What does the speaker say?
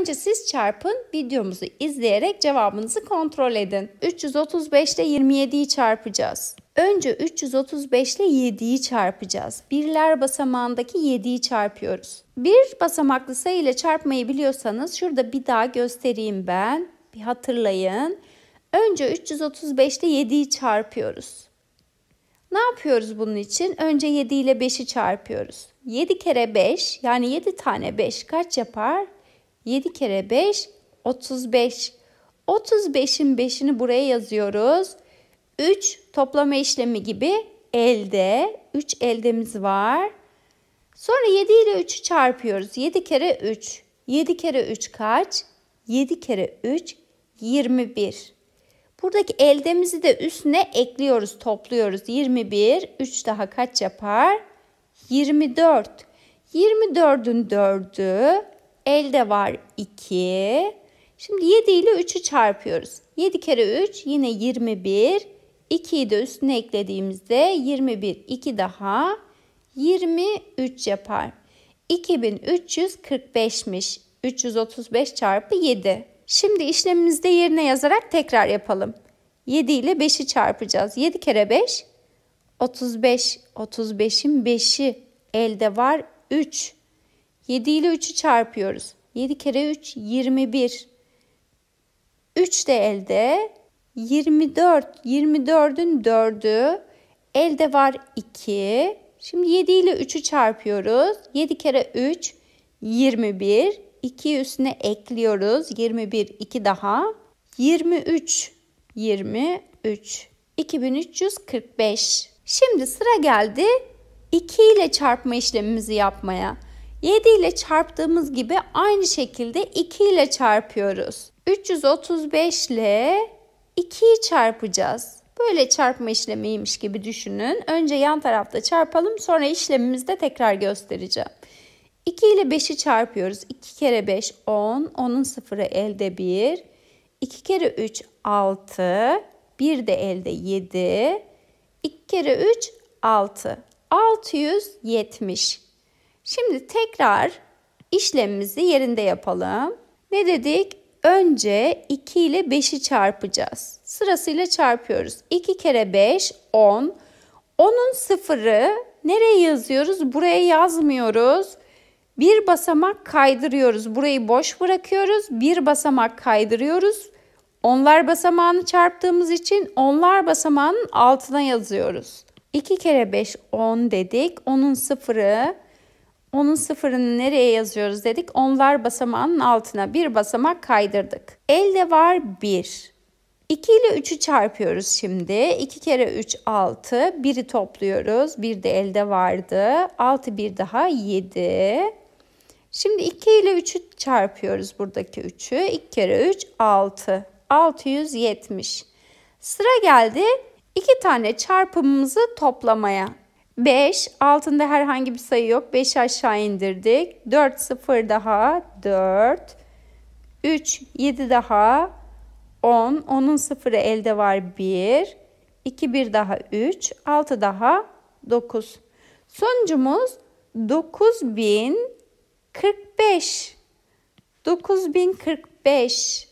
Önce siz çarpın videomuzu izleyerek cevabınızı kontrol edin. 335 ile 27'yi çarpacağız. Önce 335 ile 7'yi çarpacağız. Birler basamağındaki 7'yi çarpıyoruz. Bir basamaklı sayı ile çarpmayı biliyorsanız şurada bir daha göstereyim ben. Bir hatırlayın. Önce 335 ile 7'yi çarpıyoruz. Ne yapıyoruz bunun için? Önce 7 ile 5'i çarpıyoruz. 7 kere 5 yani 7 tane 5 kaç yapar? 7 kere 5 35. 35'in 5'ini buraya yazıyoruz. 3 toplama işlemi gibi elde 3 eldemiz var. Sonra 7 ile 3'ü çarpıyoruz. 7 kere 3. 7 kere 3 kaç? 7 kere 3 21. Buradaki eldemizi de üstüne ekliyoruz, topluyoruz. 21, 3 daha kaç yapar? 24. 24'ün 4'ü Elde var 2. Şimdi 7 ile 3'ü çarpıyoruz. 7 kere 3 yine 21. 2'yi de üstüne eklediğimizde 21, 2 daha 23 yapar. 2345'miş. 335 çarpı 7. Şimdi işlemimizde yerine yazarak tekrar yapalım. 7 ile 5'i çarpacağız. 7 kere 5 35. 35'in 5'i elde var 3. 7 ile 3'ü çarpıyoruz. 7 kere 3 21. 3 de elde. 24. 24'ün 4'ü. Elde var 2. Şimdi 7 ile 3'ü çarpıyoruz. 7 kere 3 21. 2 üstüne ekliyoruz. 21 2 daha. 23. 23. 2345. Şimdi sıra geldi 2 ile çarpma işlemimizi yapmaya. 7 ile çarptığımız gibi aynı şekilde 2 ile çarpıyoruz. 335 ile 2'yi çarpacağız. Böyle çarpma işlemiymiş gibi düşünün. Önce yan tarafta çarpalım sonra işlemimizde tekrar göstereceğim. 2 ile 5'i çarpıyoruz. 2 kere 5 10. 10'un sıfırı elde 1. 2 kere 3 6. 1 de elde 7. 2 kere 3 6. 670. Şimdi tekrar işlemimizi yerinde yapalım. Ne dedik? Önce 2 ile 5'i çarpacağız. Sırasıyla çarpıyoruz. 2 kere 5 10. 10'un sıfırı nereye yazıyoruz? Buraya yazmıyoruz. Bir basamak kaydırıyoruz. Burayı boş bırakıyoruz. Bir basamak kaydırıyoruz. Onlar basamağını çarptığımız için onlar basamağının altına yazıyoruz. 2 kere 5 10 dedik. Onun sıfırı onun sıfırını nereye yazıyoruz dedik. Onlar basamağının altına bir basamak kaydırdık. Elde var 1. 2 ile 3'ü çarpıyoruz şimdi. 2 kere 3 6. 1'i topluyoruz. 1 de elde vardı. 6 bir daha 7. Şimdi 2 ile 3'ü çarpıyoruz buradaki 3'ü. 2 kere 3 6. 670. Sıra geldi 2 tane çarpımımızı toplamaya. 5 altında herhangi bir sayı yok. 5 aşağı indirdik. 4 0 daha 4. 3 7 daha 10. 10'un sıfırı elde var 1. 2 1 daha 3. 6 daha 9. Sonucumuz 9045. 9045